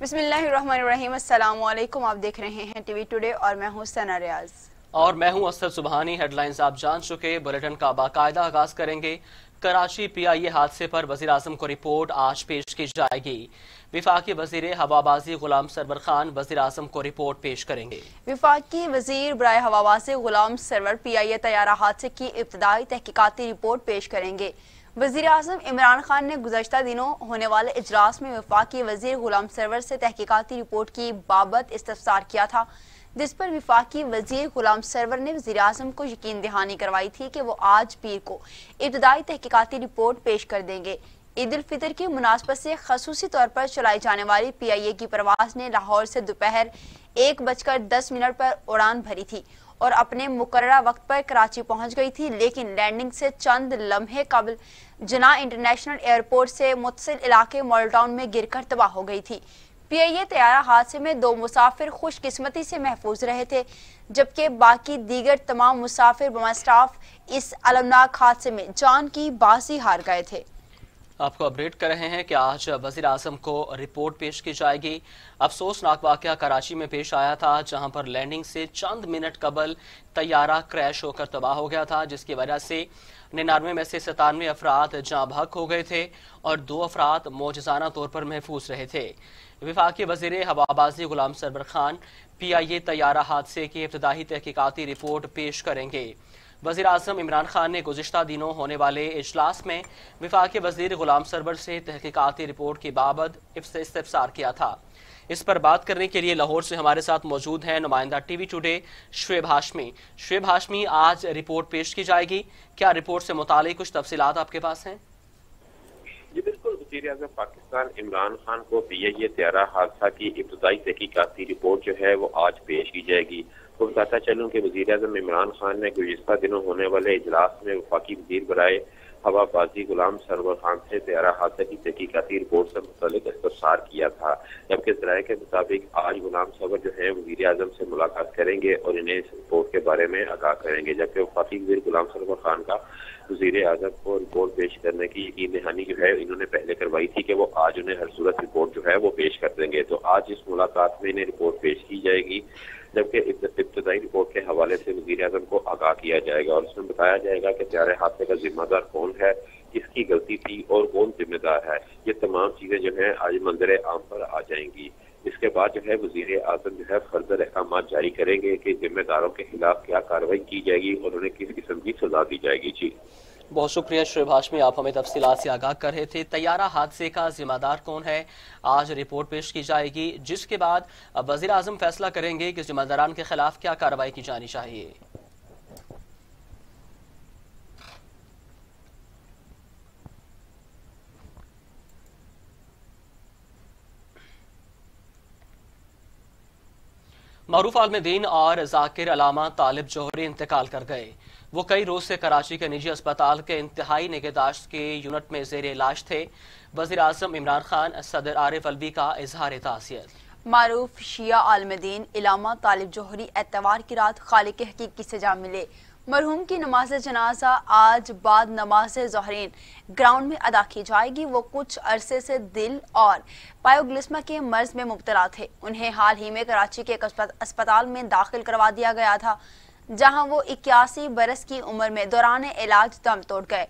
बिसमीम अल्लाम आप देख रहे हैं टीवी टुडे और मैं हूं सना रियाज और मैं हूं असद सुबहानी हेडलाइंस आप जान चुके बुलेटिन का बाकायदा आगाज करेंगे कराची पी आई ए हादसे पर वजीर अजम को रिपोर्ट आज पेश की जाएगी विफाकी वजीर हवाबाजी गुलाम सरवर खान वजीर अजम को रिपोर्ट पेश करेंगे विफाकी वजीर बरए हवाबाजी गुलाम सरवर पी आई ए तैयारा हादसे की इब्तदाई तहकीकती रिपोर्ट पेश करेंगे वजीर अजम इमरान खान ने गुजशत दिनों होने वाले इजलास में वफाकी वजीर गुलाम सरवर से तहकीकती रिपोर्ट की बाबत इस्तफसार किया था जिस पर विफाकी वजीर गुलाम सरवर ने वजी अजम को यकीन दहानी करवाई थी कि वो आज पीर को इब्तदाई तहकीकती रिपोर्ट पेश कर देंगे ईद उल फितर की मुनासबत से खसूसी तौर पर चलाई जाने वाली पी आई ए की परवास ने लाहौर से दोपहर एक बजकर दस मिनट पर उड़ान भरी थी और अपने मुकर्रा वक्त पर कराची पहुंच गई थी लेकिन लैंडिंग से चंद लम्हे कबल जना इंटरनेशनल एयरपोर्ट से मुतसिल इलाके मॉलटाउन में गिरकर तबाह हो गई थी पीआईए तैयारा हादसे में दो मुसाफिर खुशकिस्मती से महफूज रहे थे जबकि बाकी दीगर तमाम मुसाफिर बमा स्टाफ इस अलमनाक हादसे में जान की बाजी हार गए थे आपको अपडेट कर रहे हैं कि आज वजीर आजम को रिपोर्ट पेश की जाएगी अफसोसनाक वाक्य कराची में पेश आया था जहां पर लैंडिंग से चंद मिनट कबल तैयारा क्रैश होकर तबाह हो गया था जिसकी वजह से निन्यानवे में से सतानवे अफराद जहां भक हो गए थे और दो अफराद मोजाना तौर पर महफूज रहे थे विफाक वजीर हवाबाजी Ghulam Sarwar Khan P I A तैयारा हादसे की इब्तदाही तहकीकती रिपोर्ट पेश करेंगे वजी अजम इमरान खान ने गुजशत दिनों होने वाले अजलास में विफाक वजीर गुलाम सरबर से तहकीकती रिपोर्ट की बाबत इस्तफसार किया था इस पर बात करने के लिए लाहौर से हमारे साथ मौजूद हैं नुमाइंदा टीवी टुडे शुएब हाशमी शुएब हाशमी आज रिपोर्ट पेश की जाएगी क्या रिपोर्ट से मुताल कुछ तफसीत आपके पास हैं जी बिल्कुल वजीर अजम पाकिस्तान इमरान खान को पी आई ए त्यारा हादसा की इब्तदाई तहकीकती रिपोर्ट जो है वो आज पेश की जाएगी आपको बताता चलूँ कि वजी अजम इमरान खान ने गुजशत दिनों होने वाले इजलास में वफाकी वजीर बनाए हवाबाजी गुलाम सरवर खान से प्यारा हादसे की तहकीकती रिपोर्ट से मुतलिक इस्तार किया था जबकि जराये के मुताबिक आज गुलाम सरवर जो है वजीर अजम से मुलाकात करेंगे और इन्हें इस रिपोर्ट के बारे में आगाह करेंगे जबकि वफाकी वजीर गुलाम सरवर खान का वजीर अजम को रिपोर्ट पेश करने की यकीन दहानी जो है इन्होंने पहले करवाई थी कि वो आज उन्हें हर सूरत रिपोर्ट जो है वो पेश कर देंगे तो आज इस मुलाकात में इन्हें रिपोर्ट पेश की जाएगी जबकि इब्तदाई रिपोर्ट के हवाले से वजीर अजम को आगाह किया जाएगा और उसमें बताया जाएगा कि प्यारे हादसे का जिम्मेदार कौन है किसकी गलती थी और कौन जिम्मेदार है ये तमाम चीज़ें जो है आज मंजर आम पर आ जाएंगी इसके बाद जो है वजीर अजम जो है फर्दर अहकाम जारी करेंगे कि जिम्मेदारों के खिलाफ क्या कार्रवाई की जाएगी और उन्हें किस किस्म की सजा दी जाएगी जी बहुत शुक्रिया शुएब हाशमी आप हमें तफसी से आगाह कर रहे थे तैयारा हादसे का जिम्मेदार कौन है आज रिपोर्ट पेश की जाएगी जिसके बाद वजी अजम फैसला करेंगे कि जिम्मेदारान के खिलाफ क्या कार्रवाई की जानी चाहिए मरूफ आलमदीन और जाकिर अलामा तालिब जौहरी इंतकाल कर गए वो कई रोज से कराची के निजी अस्पताल के इंतहाई निगहदाश्त के यूनिट में जेर इलाज थे वजीर अजम इमरान खान सदर आरिफ अलवी का इजहार तासीत मारूफ शिया आलमदीन इलामा तालिब जोहरी एतवार की रात खाली के हकीकी से जा मिले मरहूम की नमाज जनाजा आज बाद नमाज जहरीन ग्राउंड में अदा की जाएगी वो कुछ अरसे से दिल और पायोग्लिस्मा के मर्ज में मुबतला थे उन्हें हाल ही में कराची के एक अस्पताल में दाखिल करवा दिया गया था जहां वो इक्यासी बरस की उम्र में दौरान इलाज दम तोड़ गए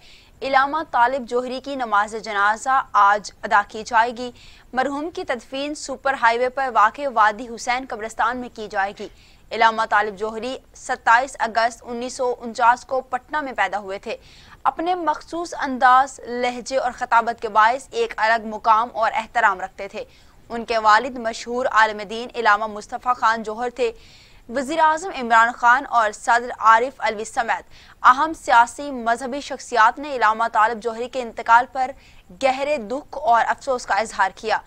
इलामा तालिब जोहरी की नमाज जनाजा आज अदा की जाएगी मरहूम की तदफीन सुपर हाईवे पर वाक़ वादी हुसैन कब्रस्तान में की जाएगी इलामा तालिब जोहरी 27 अगस्त उन्नीस को पटना में पैदा हुए थे अपने मखसूस अंदाज लहजे और खताबत के बायस एक अलग मुकाम और एहतराम रखते थे उनके वालिद मशहूर आलम दीन इलामा मुस्तफ़ा खान जौहर थे वजी अजम इमरान खान और सदर आरिफ अलवी समेत अहम सियासी मजहबी शख्सियात ने इलामा तालब जौहरी के इंतकाल पर गहरे दुख और अफसोस का इजहार किया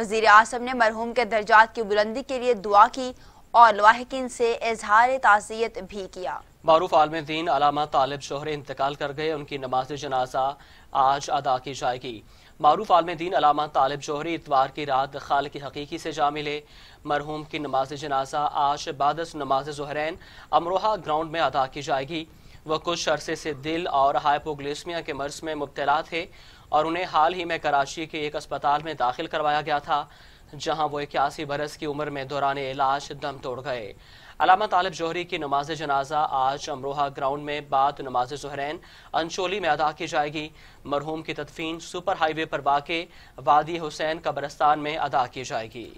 वजीर अजम ने मरहूम के दर्जात की बुलंदी के लिए दुआ की और लवाहकिन से इजहार ताज़ियत भी किया मरूफ दीन अलामा तालिब शोहरे इंतकाल कर गए उनकी नमाज जनाजा आज अदा की जाएगी मरूफ आलमदीन अलामा तालिब शोहरी इतवार की रात खाल की हकीकी से जा मिले मरहूम की नमाज जनाजा आज बादस नमाज जहरैन अमरोहा ग्राउंड में अदा की जाएगी वह कुछ अरसे से दिल और हाइपोग्लिसमिया के मर्ज में मुबतला थे और उन्हें हाल ही में कराची के एक अस्पताल में दाखिल करवाया गया था जहां वो इक्यासी बरस की उम्र में दौरान इलाज दम तोड़ गए अलामा तालब जौहरी की नमाज जनाजा आज अमरोहा ग्राउंड में बाद नमाज जहरैन अंशोली में अदा की जाएगी मरहूम की तदफीन सुपर हाईवे पर वाक़ वादी हुसैन कब्रस्तान में अदा की जाएगी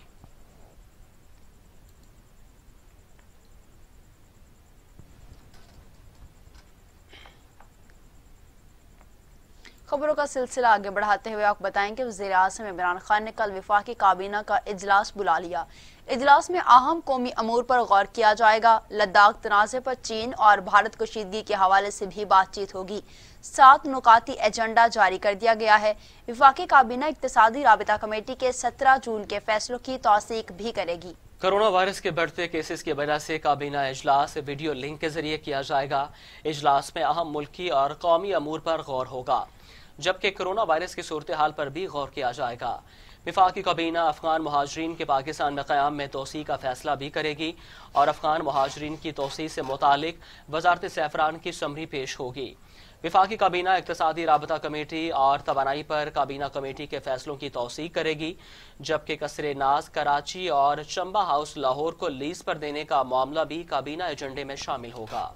खबरों का सिलसिला आगे बढ़ाते हुए आप बताएंगे वजी अजम इमरान खान ने कल विफाकी काबीना का इजलास बुला लिया इजलास में अहम कौमी अमूर पर गौर किया जाएगा लद्दाख तनाज़े पर चीन और भारत कशीदगी के हवाले से भी बातचीत होगी सात नुकाती एजेंडा जारी कर दिया गया है विफाकी काबीना इकतदी रबता कमेटी के सत्रह जून के फैसलों की तोसीक भी करेगी कोरोना वायरस के बढ़ते केसेस की वजह से काबीना इजलास वीडियो लिंक के जरिए किया जाएगा इजलास में अहम मुल्की और कौमी अमूर पर गौर होगा जबकि कोरोना वायरस की सूरत हाल पर भी गौर किया जाएगा विफाकी काबीना अफगान महाजरीन के पाकिस्तान में क्याम में तोसी का फैसला भी करेगी और अफगान महाजरीन की तोसी से मुतल वजारत सैफरान की समरी पेश होगी विफाकी काबीना इकतदी रबता कमेटी और तोानाई पर काबीना कमेटी के फैसलों की तोसीक करेगी जबकि कसर नाज कराची और चंबा हाउस लाहौर को लीज पर देने का मामला भी काबीना एजेंडे में शामिल होगा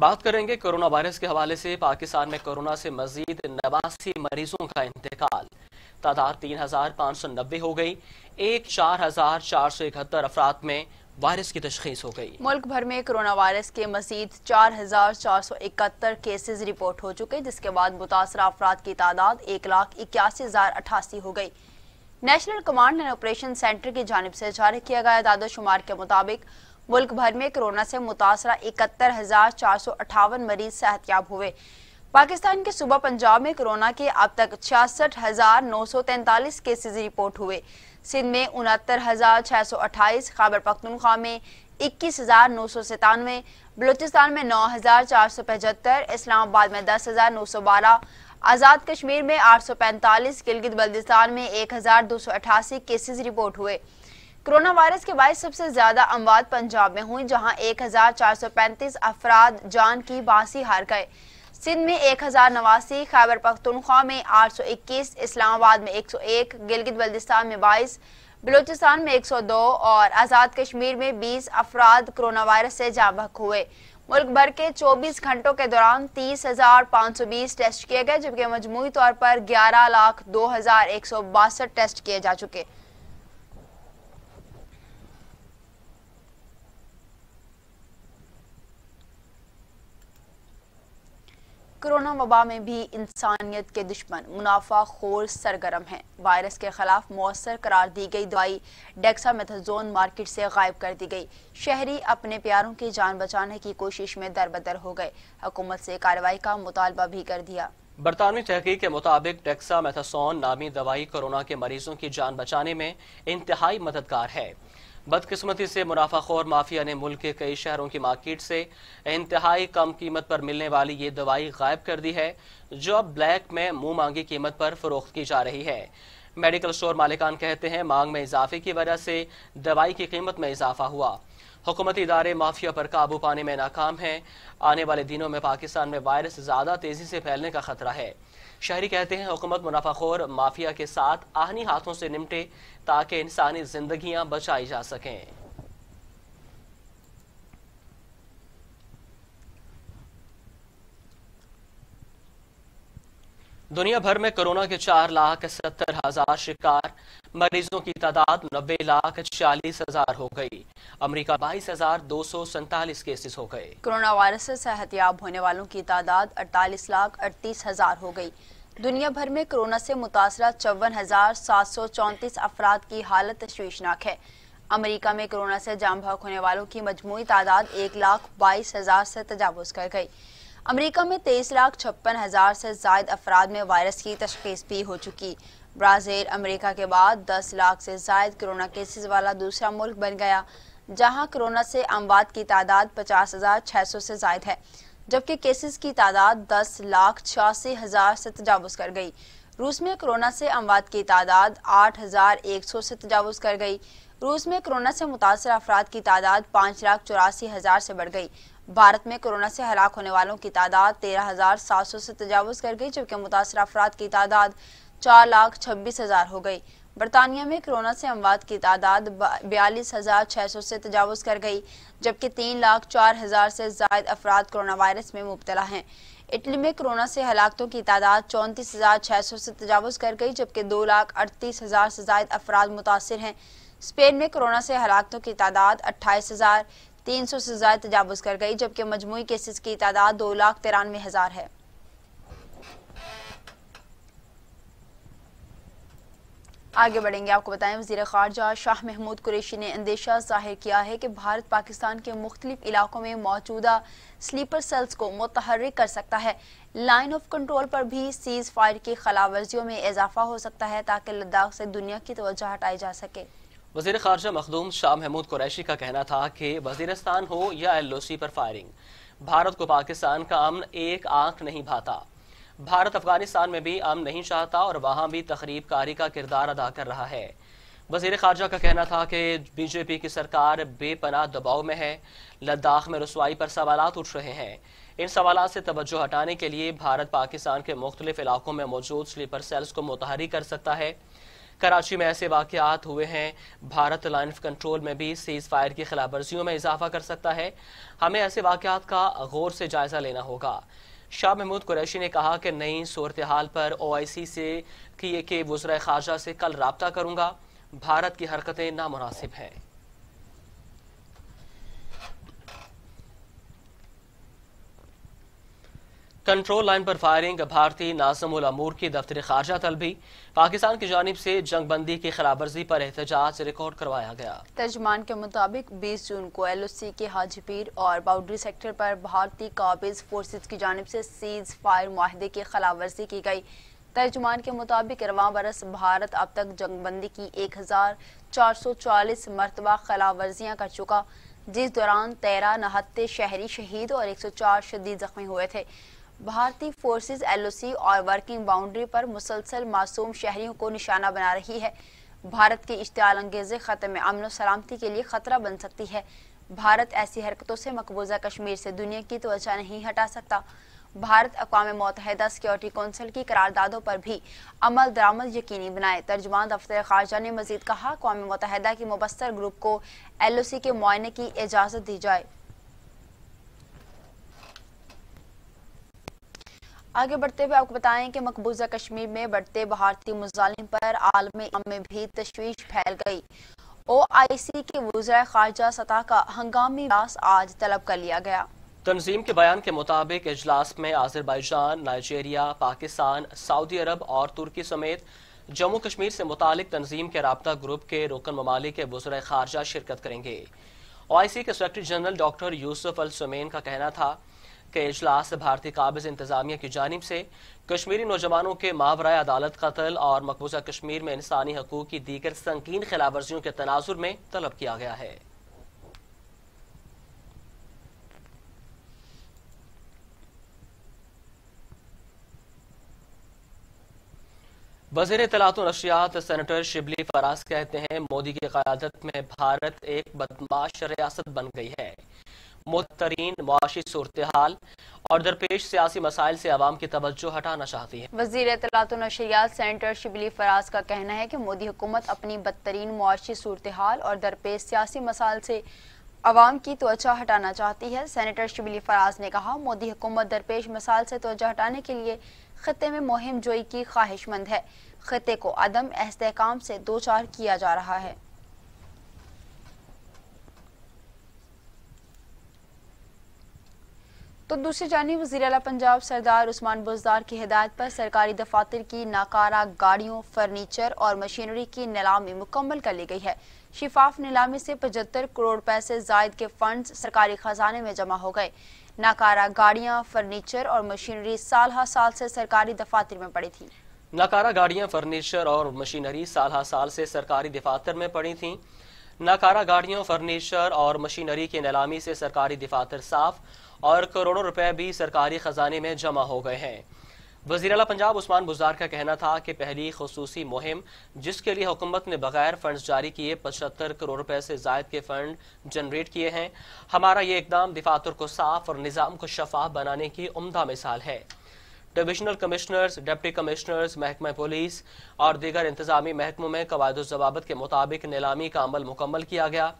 बात करेंगे कोरोना वायरस के हवाले से पाकिस्तान में कोरोना से मजीद नवासी मरीजों का इंतकाल तादाद तीन हजार पाँच सौ नब्बे हो गई एक चार हजार चार सौ इकहत्तर अफराद में वायरस की तशखीस हो गई मुल्क भर में कोरोना वायरस के मजीद चार हजार चार सौ इकहत्तर केसेज रिपोर्ट हो चुके जिसके बाद मुतासर अफराद की तादाद एक लाख इक्यासी हजार अठासी हो गई national command and operation centre की जानब से जारी किया गया दादोशुमार के मुताबिक मुल्क भर में कोरोना से मुतासर इकहत्तर हजार चार सौ अठावन मरीज याब हुए पाकिस्तान के सूबा पंजाब में कोरोना के अब तक छियासठ हजार नौ सौ तैंतालीस केसेज रिपोर्ट हुए सिंध में उनहत्तर हजार छह सौ अट्ठाईस खैबर पख्तनख्वा में इक्कीस हजार नौ सौ सतानवे बलोचिस्तान में नौ हजार चार सौ पचहत्तर इस्लामाबाद में दस हजार नौ सौ बारह आज़ाद कश्मीर में आठ सौ पैंतालीस गिलगित बल्दिस्तान में एक हजार दो सौ अठासी केसेज रिपोर्ट हुए कोरोना वायरस के बायस सबसे ज्यादा अमवात पंजाब में हुई जहां 1435 अफराद जान की बासी हार गए सिंध में एक हजार नवासी खैबर पख्तनख्वा में 821 इस्लामाबाद में 101 गिलगित बल्दिस्तान में 22 बलूचिस्तान में 102 और आज़ाद कश्मीर में 20 अफराद कोरोना वायरस से जाबक हुए मुल्क भर के 24 घंटों के दौरान तीस हजार पाँच सौ बीस टेस्ट किए गए जबकि मजमू तौर पर ग्यारह लाख दो हजार एक सौ बासठ टेस्ट किए जा चुके कोरोना वबा में भी इंसानियत के दुश्मन मुनाफा खोर सरगरम है वायरस के खिलाफ मौसर करार दी गई दवाई डेक्सामेथाजोन मार्केट से गायब कर दी गई शहरी अपने प्यारों की जान बचाने की कोशिश में दर बदर हो गए हुकूमत से कार्रवाई का मुतालबा भी कर दिया बरतानवी तहकीक के मुताबिक डेक्सा मेथासोन नामी दवाई कोरोना के मरीजों की जान बचाने में इंतहाई मददगार है बदकिस्मती से मुनाफा खोर माफिया ने मुल्क के कई शहरों की मार्केट से इंतहाई कम कीमत पर मिलने वाली ये दवाई गायब कर दी है जो अब ब्लैक में मुंह मांगी कीमत पर फरोख्त की जा रही है मेडिकल स्टोर मालिकान कहते हैं मांग में इजाफे की वजह से दवाई की कीमत में इजाफा हुआ हुकूमती इदारे माफिया पर काबू पाने में नाकाम हैं आने वाले दिनों में पाकिस्तान में वायरस ज़्यादा तेज़ी से फैलने का खतरा है शहरी कहते हैं हुकूमत मुनाफाखोर माफिया के साथ आहनी हाथों से निमटे ताकि इंसानी जिंदगियां बचाई जा सकें दुनिया भर में कोरोना के चार लाख सत्तर हजार शिकार मरीजों की तादाद नब्बे लाख चालीस हजार हो गई अमेरिका बाईस हजार दो सौ सैतालीस केसेस हो गए कोरोना वायरस से हतियाब होने वालों की तादाद अड़तालीस लाख अड़तीस हजार हो गई दुनिया भर में कोरोना से मुतासर चौवन हजार सात सौ चौंतीस अफराद की हालत तश्वीशनाक है अमेरिका में कोरोना से जाम भाग होने वालों की मजमू तादाद एक लाख बाईस हजार से तजावज़ कर गई अमेरिका में तेईस लाख छप्पन हजार से जायद अफराद में वायरस की तशखीस भी हो चुकी ब्राज़ील अमेरिका के बाद 10 लाख से जायद कोरोना केसेस वाला दूसरा मुल्क बन गया जहां कोरोना से अमवात की तादाद पचास हज़ार सौ से जायद है जबकि केसेस की तादाद दस लाख छियासी हज़ार से तजावज़ कर गई रूस में कोरोना से अमवात की तादाद आठ हज़ार एक सौ से तजावज़ कर गई रूस में कोरोना से मुतासर अफराद की तादाद पाँच लाख चौरासी हज़ार से बढ़ गई भारत में कोरोना से हलाक होने वालों की तादाद तेरह हज़ार सात सौ से तजावज़ कर गई जबकि मुतासर अफराद की तादाद चार लाख छब्बीस हजार हो गई बरतानिया में कोरोना से अमवात की तादाद बयालीस हजार छह सौ से तजावज़ कर गई जबकि तीन लाख चार हज़ार से जायद अफराद कोरोना वायरस में मुबतला है इटली में कोरोना से हलाकतों की तादाद चौंतीस हज़ार छह सौ से तजावज़ कर गई जबकि दो लाख अड़तीस हज़ार से जायद अफराद मुतासर हैं स्पेन में कोरोना से हलाकतों की तादाद अट्ठाईस हज़ार तीन सौ से जायद तजावज़ कर गई जबकि मजमू केसेस की तादाद दो लाख तिरानवे हज़ार है आगे बढ़ेंगे आपको बताएं वजी खारजा शाह महमूद कुरेशी ने अंदेशा जाहिर किया है कि भारत पाकिस्तान के मुख्तलिफ इलाकों में मौजूदा स्लीपर सेल्स को मतहरक कर सकता है लाइन ऑफ कंट्रोल पर भी सीज फायर की खिलाफवर्जियों में इजाफा हो सकता है ताकि लद्दाख से दुनिया की तोज्जह हटाई जा सके वजीर खारजा मखदूम शाह महमूद कुरैशी का कहना था कि वजीरस्तान हो या एल ओ सी पर फायरिंग भारत को पाकिस्तान का अमन एक आंख नहीं भाता भारत अफगानिस्तान में भी अम नहीं चाहता और वहां भी कारी का किरदार अदा कर रहा है वजीर खारजा का कहना था कि बीजेपी की सरकार बेपना दबाव में है लद्दाख में रसवाई पर सवाल उठ रहे हैं इन सवाल से तवज्जो हटाने के लिए भारत पाकिस्तान के मुख्तलिफ इलाकों में मौजूद स्लीपर सेल्स को मुतहरी कर सकता है कराची में ऐसे वाकत हुए हैं भारत लाइन ऑफ कंट्रोल में भी सीज फायर की खिलाफ वर्जियों में इजाफा कर सकता है हमें ऐसे वाकत का गौर से जायज़ा लेना होगा शाह महमूद कुरैशी ने कहा कि नई सूरत हाल पर ओ आई सी से किए के वज्र खारजा से कल रबता करूँगा भारत की हरकतें नामनासिब हैं कंट्रोल लाइन पर फायरिंग भारतीय उल अमूर की दफ्तरी खारजा तल भी पाकिस्तान की जानब से जंगबंदी की खिलाफवर्जी पर एहतजाज रिकॉर्ड करवाया गया तर्जमान के मुताबिक बीस जून को एल ओ सी के हाजी पीर और बाउंड्री सेक्टर पर भारतीय काबिज फोर्सेज की जानब से सीज फायर माहदे की खिलाफवर्जी की गई तर्जमान के मुताबिक रवा बरस भारत अब तक जंगबंदी की एक हजार चार सौ चालीस मरतबा खिलाफवर्जियाँ कर चुका जिस दौरान तेरह नहत्ते शहरी शहीद और एक सौ चार शदीद जख्मी हुए थे भारतीय फोर्सेस एलओसी और वर्किंग बाउंड्री पर मुसलसल मासूम शहरियों को निशाना बना रही है भारत की इश्तेल अंगेजे खत्म अमन सलामती के लिए खतरा बन सकती है भारत ऐसी हरकतों से मकबूजा कश्मीर से दुनिया की तोजा नहीं हटा सकता भारत अकवा मतहदा सिक्योरिटी कौंसिल की करारदादों पर भी अमल दरामद यकीनी बनाए तर्जमान दफ्तर खारजा ने मजीद कहा अकवा मतहदा की मुबसर ग्रुप को एल ओ सी के मुआने की इजाज़त दी जाए आगे बढ़ते हुए आपको बताएं कि मकबूजा कश्मीर में बढ़ते भारतीय मुजालिम पर आलम में भी तश्वीश फैल गई ओ आई सी के वजरा खारजा सतह का हंगामी इजलास आज तलब कर लिया गया तंजीम के बयान के मुताबिक इजलास में Azerbaijan Nigeria Pakistan Saudi Arab और तुर्की समेत जम्मू कश्मीर से मुतालिक तंजीम के रबता ग्रुप के रोकन ममालिक के वजरा खारजा शिरकत करेंगे ओ आई सी के secretary general doctor Yusuf Al सुमेन का कहना था के अजलास भारतीय काबिज इंतजामिया की जानब से कश्मीरी नौजवानों के मावरा अदालत कतल और मकबूजा कश्मीर में इंसानी हकूक की दीगर संगीन खिलाफ वर्जियों के तनाजुर में तलब किया गया है वजीर तलात नशियात सैनिटर शिबली फराज कहते हैं मोदी की क्यादत में भारत एक बदमाश रियासत बन गई है मुतरीन मुआशी सूरत हाल और दरपेश सियासी मसाइल से आवाम की तवज्जो हटाना चाहती है वजीर इतलात नशरियात सेंटर शिबली फराज का कहना है की मोदी हुकूमत अपनी बदतरीन मुआशी सूरत हाल और दरपेश सियासी मसाइल से आवाम की तोजा हटाना चाहती है सेनेटर शिबली फराज ने कहा मोदी हुकूमत दरपेश मसाल से तोजा हटाने के लिए खत्े में मुहिम जोई की ख्वाहिशमंद है खत्े को अदम इसकाम से दो चार किया जा रहा है तो दूसरी जानी वजी अला पंजाब सरदार उस्मान बुजदार की हिदायत पर सरकारी दफातर की नाकारा गाड़ियों फर्नीचर और मशीनरी की नीलामी मुकम्मल कर ली गई है शिफाफ नीलामी से पचहत्तर करोड़ पैसे जायद के फंड सरकारी खजाने में जमा हो गए नाकारा गाड़ियाँ फर्नीचर और मशीनरी साल हा साल से सरकारी दफातर में पड़ी थी नाकारा गाड़ियाँ फर्नीचर और मशीनरी साल हा साल से सरकारी दफातर में पड़ी थी नाकारा गाड़ियों फर्नीचर और मशीनरी के नीलामी से सरकारी दफातर साफ और करोड़ों रुपए भी सरकारी खजाने में जमा हो गए हैं वजीर अला पंजाब उस्मान बुजार का कहना था कि पहली खसूसी मुहिम जिसके लिए हुकूमत ने बगैर फंड जारी किए पचहत्तर करोड़ रुपए से जायद के फंड जनरेट किए हैं हमारा ये इकदाम दिफातर को साफ और निज़ाम को शफाफ बनाने की उमदा मिसाल है डिविजनल कमिश्नर्स डिप्टी कमिश्नर्स महकमा पुलिस और दीगर इंतजामी महकमों में कवायद जवाबत के मुताबिक नीलामी का अमल मुकम्मल किया गया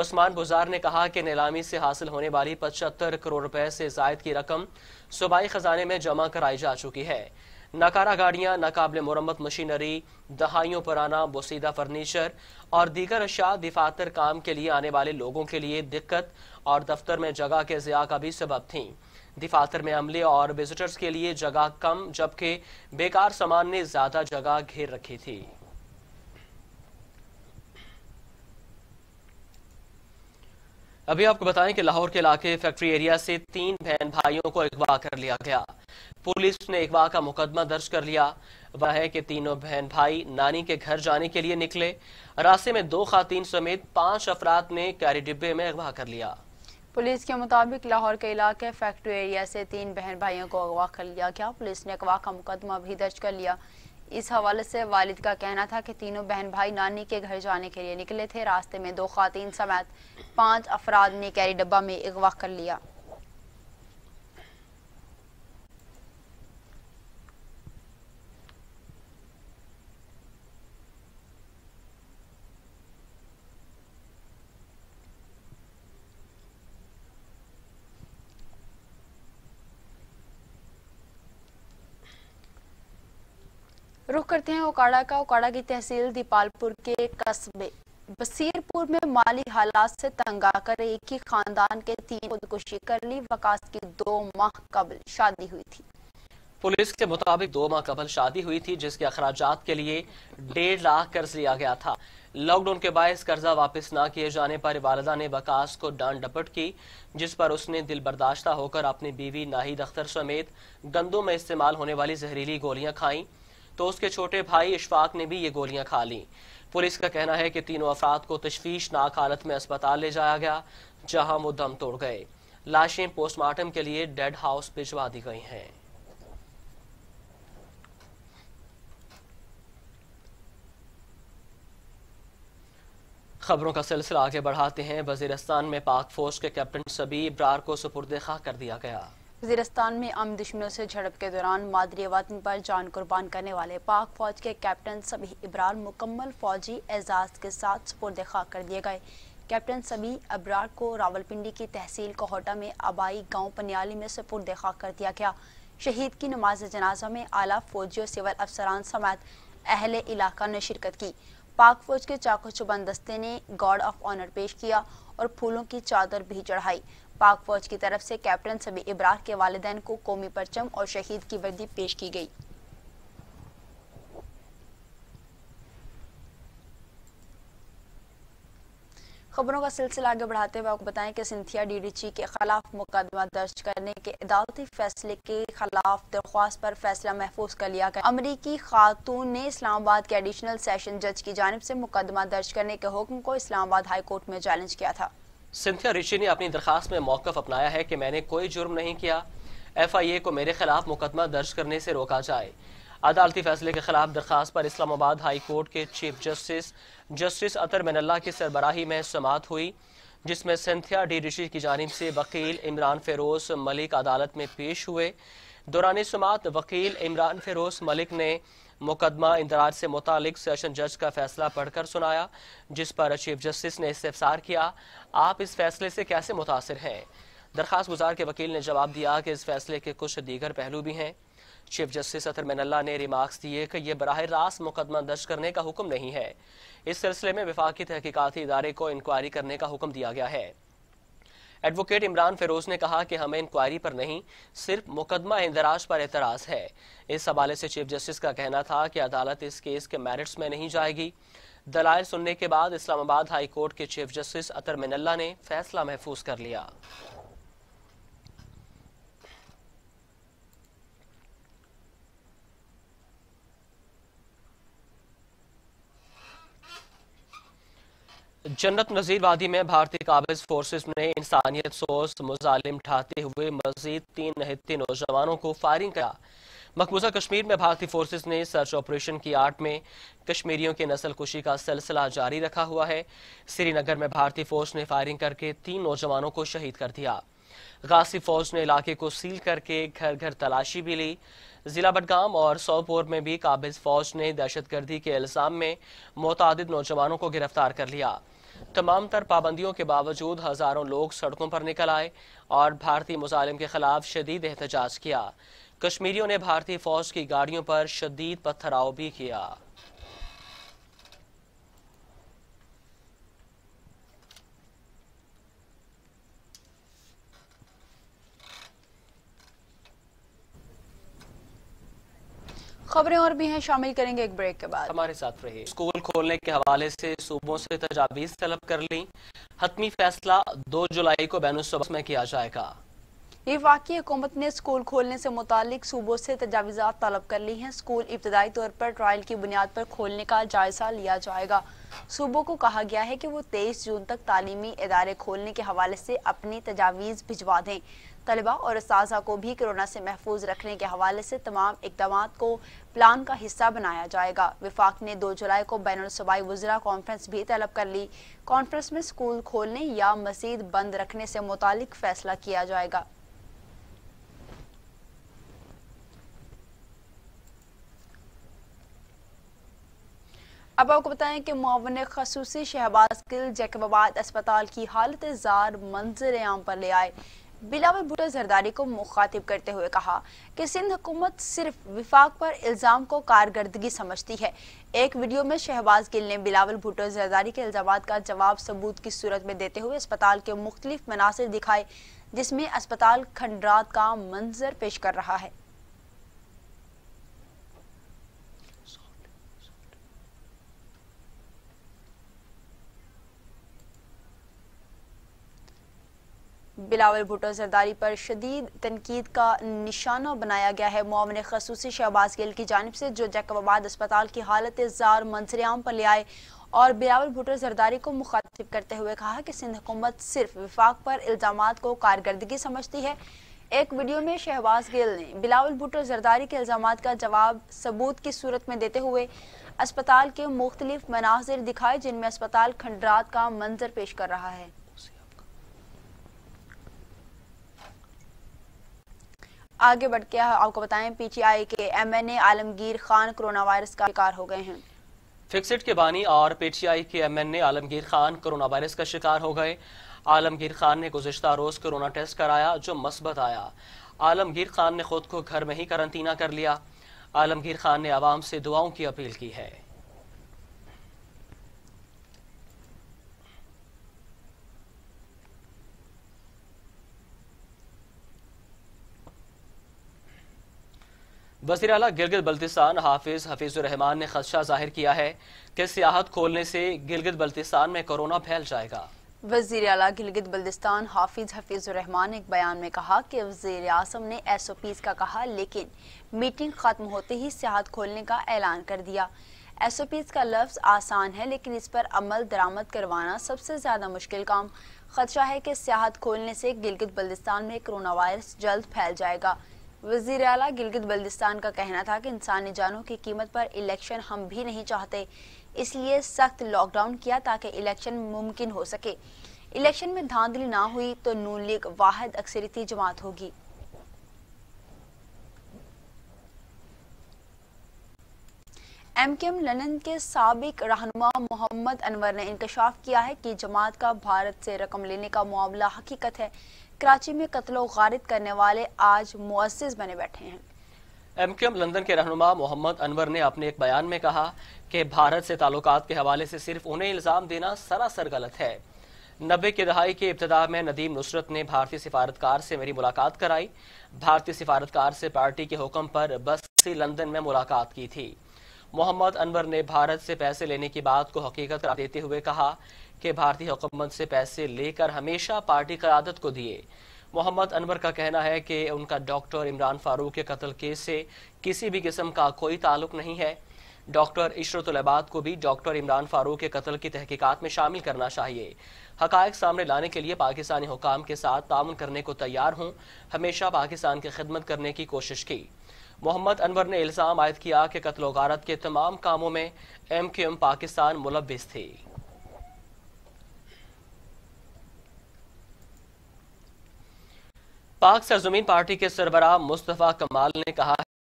उस्मान बुजार ने कहा कि नीलामी से हासिल होने वाली पचहत्तर करोड़ रुपए से जायद की रकम सूबाई खजाने में जमा कराई जा चुकी है नकारा गाड़ियां नाकबले मुरम्मत मशीनरी दहाइयों पुराना बोसीदा फर्नीचर और दीगर अशा दिफातर काम के लिए आने वाले लोगों के लिए दिक्कत और दफ्तर में जगह के ज़िया का भी सबब थी दिफातर में अमले और विजिटर्स के लिए जगह कम जबकि बेकार सामान ने ज़्यादा जगह घेर रखी थी अभी आपको बताएं कि लाहौर के इलाके फैक्ट्री एरिया से तीन बहन भाइयों को अगवा कर लिया गया पुलिस ने अगवा का मुकदमा दर्ज कर लिया वह है कि तीनों बहन भाई नानी के घर जाने के लिए निकले रास्ते में दो खातन समेत पांच अफराद ने कैरी डिब्बे में अगवा कर लिया पुलिस के मुताबिक लाहौर के इलाके फैक्ट्री एरिया से तीन बहन भाइयों को अगवा कर लिया गया पुलिस ने अगवा का मुकदमा भी दर्ज कर लिया इस हवाले से वालिद का कहना था कि तीनों बहन भाई नानी के घर जाने के लिए निकले थे रास्ते में दो खातन समेत पांच अफराद ने कैरी डब्बा में अगवा कर लिया रुख करते हैं ओकाड़ा का ओकाड़ा की तहसील दीपालपुर के कस्बे बसीरपुर में माली हालात से तंग आकर एक ही खानदान के तीन खुदकुशी कर ली वकास की दो माह कबल शादी हुई थी पुलिस के मुताबिक दो माह कबल शादी हुई थी जिसके अखराज के लिए डेढ़ लाख कर्ज लिया गया था लॉकडाउन के बायस कर्जा वापस ना किए जाने पर वालदा ने बकास को डांड डपट की जिस पर उसने दिल बर्दाश्ता होकर अपनी बीवी नाहिद अख्तर समेत गंदों में इस्तेमाल होने वाली जहरीली गोलियां खाई तो उसके छोटे भाई इशफाक ने भी ये गोलियां खा ली पुलिस का कहना है कि तीनों अफराद को तशवीशनाक हालत में अस्पताल ले जाया गया जहां वो दम तोड़ गए लाशें पोस्टमार्टम के लिए डेड हाउस भिजवा दी गई हैं खबरों का सिलसिला आगे बढ़ाते हैं वजीरस्तान में पाक फोर्स के कैप्टन सबीब ब्रार को सुपुर्दे खा कर दिया गया वजीरस्तान में आम दुश्मनों से झड़प के दौरान मादरी वतन पर जान कुर्बान करने वाले पाक फौज के कैप्टन सभी इब्रार मुकम्मल फौजी एजाज के साथ सुपुर्द खाक कर दिए गए कैप्टन सभी अबरार को रावलपिंडी की तहसील कोहटा में आबाई गांव पनियाली में सुपुर्द खाक कर दिया गया शहीद की नमाज जनाजा में आला फौजी और सिविल अफसरान समेत अहले इलाका ने शिरकत की पाक फौज के चाको चुबन दस्ते ने गार्ड ऑफ ऑनर पेश किया और फूलों की चादर भी चढ़ाई पाक फौज की तरफ से कैप्टन सभी इब्रार के वालदेन को कौमी परचम और शहीद की वर्दी पेश की गई खबरों का सिलसिला आगे बढ़ाते हुए आपको बताएं कि सिंथिया डीडीची के खिलाफ मुकदमा दर्ज करने के अदालती फैसले के खिलाफ दरख्वास्त पर फैसला महफूज कर लिया गया अमरीकी खातून ने इस्लामाबाद के एडिशनल सेशन जज की जानब से मुकदमा दर्ज करने के हुक्म को इस्लामाबाद हाईकोर्ट में चैलेंज किया था सिंथिया ऋषि ने अपनी दरखास्त में मौकफ अपनाया है कि मैंने कोई जुर्म नहीं किया एफ आई ए को मेरे खिलाफ मुकदमा दर्ज करने से रोका जाए अदालती फैसले के खिलाफ दरखास्त पर इस्लामाबाद हाई कोर्ट के chief justice justice Athar Minallah की सरबराही में समात हुई जिसमें सिंथिया डी ऋषि की जानब से वकील इमरान फेरोज मलिक अदालत में पेश हुए दौरान समात वकील इमरान फेरोज मलिक ने मुकदमा इंदराज से मुतालिक सेशन जज का फैसला पढ़कर सुनाया जिस पर चीफ जस्टिस ने इस्तेफसार किया आप इस फैसले से कैसे मुतासर हैं दरखास्त गुजार के वकील ने जवाब दिया कि इस फैसले के कुछ दीगर पहलू भी हैं चीफ जस्टिस अतर मेनल्ला ने रिमार्क्स दिए कि यह बरह रास्त मुकदमा दर्ज करने का हुक्म नहीं है इस सिलसिले में विफाकी तहकीकती इदारे को इंक्वायरी करने का हुक्म दिया गया है एडवोकेट इमरान फिरोज ने कहा कि हमें इंक्वायरी पर नहीं सिर्फ मुकदमा इंदराज पर एतराज है इस हवाले से चीफ जस्टिस का कहना था कि अदालत इस केस के मेरिट्स में नहीं जाएगी दलाल सुनने के बाद इस्लामाबाद हाई कोर्ट के चीफ जस्टिस अतर मिनल्ला ने फैसला महफूज कर लिया जन्नत नजीर वादी में भारतीय काबिज फोर्सेस ने इंसानियत सोर्स मुजालिम ठाते हुए मजीद तीन नहत्ते नौजवानों को फायरिंग किया मकबूजा कश्मीर में भारतीय फोर्सेस ने सर्च ऑपरेशन की आर्ट में कश्मीरियों के नस्ल कुशी का सिलसिला जारी रखा हुआ है श्रीनगर में भारतीय फोर्स ने फायरिंग करके तीन नौजवानों को शहीद कर दिया गासी फौज ने इलाके को सील करके घर घर तलाशी भी ली जिला बडगाम और सोपोर में भी काबिज फौज ने दहशतगर्दी के इल्जाम में मुतद नौजवानों को गिरफ्तार कर लिया तमाम तर पाबंदियों के बावजूद हजारों लोग सड़कों पर निकल आए और भारतीय मुजालिम के खिलाफ शदीद एहतजाज किया कश्मीरियों ने भारतीय फौज की गाड़ियों पर शदीद पत्थराव भी किया खबरें और भी हैं शामिल करेंगे एक ब्रेक के बाद हमारे साथ रहिए स्कूल खोलने के हवाले से सूबों से तजावीज तलब कर ली हतमी फैसला दो जुलाई को बैन में किया जाएगा ये वाकई हुकूमत ने स्कूल खोलने से मुतक सूबों से तजावीज़ा तलब कर ली हैं स्कूल इब्तदाई तौर पर ट्रायल की बुनियाद पर खोलने का जायजा लिया जाएगा सूबों को कहा गया है कि वो तेईस जून तक तालीमी इदारे खोलने के हवाले से अपनी तजावीज़ भिजवा दें तलबा और इसाजा को भी कोरोना से महफूज रखने के हवाले से तमाम इकदाम को प्लान का हिस्सा बनाया जाएगा विफाक ने दो जुलाई को बैन सूबाई वजरा कॉन्फ्रेंस भी तलब कर ली कॉन्फ्रेंस में स्कूल खोलने या मजीद बंद रखने से मुतल फैसला किया जाएगा अब आपको बताएं कि मावन खसूसी शहबाज गिल जैकबाबाद अस्पताल की हालत जार मंजर आम पर ले आए बिलावल भुट्टो जरदारी को मुखातिब करते हुए कहा कि सिंध हुकूमत सिर्फ विफाक पर इल्ज़ाम को कारगर्दगी समझती है एक वीडियो में शहबाज गिल ने बिलावल भुट्टो जरदारी के इल्ज़ाम का जवाब सबूत की सूरत में देते हुए अस्पताल के मुख्तलिफ मनासर दिखाए जिसमें अस्पताल खंडरात का मंजर पेश कर रहा है बिलावल भुटो जरदारी पर शदीद तनकीद का निशाना बनाया गया है मुआवन खसूस शहबाज गिल की जानब से जो जैकबाबाद अस्पताल की हालत जार मंसरेआम पर ले आए और बिलावल भुटो जरदारी को मुखातिब करते हुए कहा कि सिंध हुकूमत सिर्फ विफाक पर इल्ज़ाम को कारकर्दगी समझती है एक वीडियो में शहबाज गिल ने बिलावल भुटो जरदारी के इल्ज़ाम का जवाब सबूत की सूरत में देते हुए अस्पताल के मुख्तलिफ मनाजिर दिखाए जिनमें अस्पताल खंडरात का मंजर पेश कर रहा है आगे बढ़ के आपको बताएं पीटीआई के MNA Alamgir Khan corona virus का शिकार हो गए हैं फिक्सिट के बानी और पीटीआई के MNA Alamgir Khan corona virus का शिकार हो गए आलमगीर खान ने गुजश्ता रोज कोरोना टेस्ट कराया जो मस्बत आया आलमगीर खान ने खुद को घर में ही करंतना कर लिया आलमगीर खान ने आवाम से दुआओं की अपील की है वजी अला गिलगित बल्तिस्तान हाफिज हफीज़ुररहमान ने खदशा जाहिर किया है कि सियाहत खोलने से गिलगित बल्तिस्तान में कोरोना फैल जाएगा वजीर अला गिलगित बल्दिस्तान हाफिज हफीज़ुररहमान ने एक बयान में कहा कि वजीर आजम ने एस ओ पीज़ का कहा लेकिन मीटिंग ख़त्म होते ही सियाहत खोलने का ऐलान कर दिया एस ओ पीज़ का लफ्ज़ आसान है लेकिन इस पर अमल दरामद करवाना सबसे ज़्यादा मुश्किल काम खदशा है कि सियाहत खोलने से गिलगित बल्दिस्तान में कोरोना वायरस जल्द फैल जाएगा वजीर अला गिलगित बल्दिस्तान का कहना था कि इंसानी जानों की कीमत पर इलेक्शन हम भी नहीं चाहते इसलिए सख्त लॉकडाउन किया ताकि इलेक्शन मुमकिन हो सके इलेक्शन में धांधली ना हुई तो नून लीग वाद अक्सरती जमात होगी एम के एम लंदन के सबक रहनुमा मोहम्मद अनवर ने इंकशाफ किया है कि जमात का भारत से रकम लेने का मामला हकीकत है कराची में कत्लो गारद करने वाले आज मुअस बने बैठे हैं एम क्यू एम लंदन के रहनुमा मोहम्मद अनवर ने अपने एक बयान में कहा कि भारत से ताल्लुक के हवाले से सिर्फ उन्हें इल्ज़ाम देना सरासर गलत है नब्बे की दहाई के इब्तदा में नदीम नुसरत ने भारतीय सिफारतकार से मेरी मुलाकात कराई भारतीय सिफारतकार से पार्टी के हुक्म पर बस लंदन में मुलाकात की थी मोहम्मद अनवर ने भारत से पैसे लेने की बात को हकीकत करार देते हुए कहा कि भारतीय हुकूमत से पैसे लेकर हमेशा पार्टी क्यादत को दिए मोहम्मद अनवर का कहना है कि उनका डॉक्टर इमरान फारूक के कत्ल केस से किसी भी किस्म का कोई ताल्लुक नहीं है डॉक्टर इशरतलबाद को भी डॉक्टर इमरान फारूक के कत्ल की तहकीकात में शामिल करना चाहिए हकायक सामने लाने के लिए पाकिस्तानी हुकाम के साथ तामन करने को तैयार हूँ हमेशा पाकिस्तान की खिदमत करने की कोशिश की मोहम्मद अनवर ने इल्ज़ाम आयद किया कि कत्लो गारत के तमाम कामों में एम के एम पाकिस्तान मुलविस थी पाक सरजमीन पार्टी के सरबराह मुस्तफ़ा कमाल ने कहा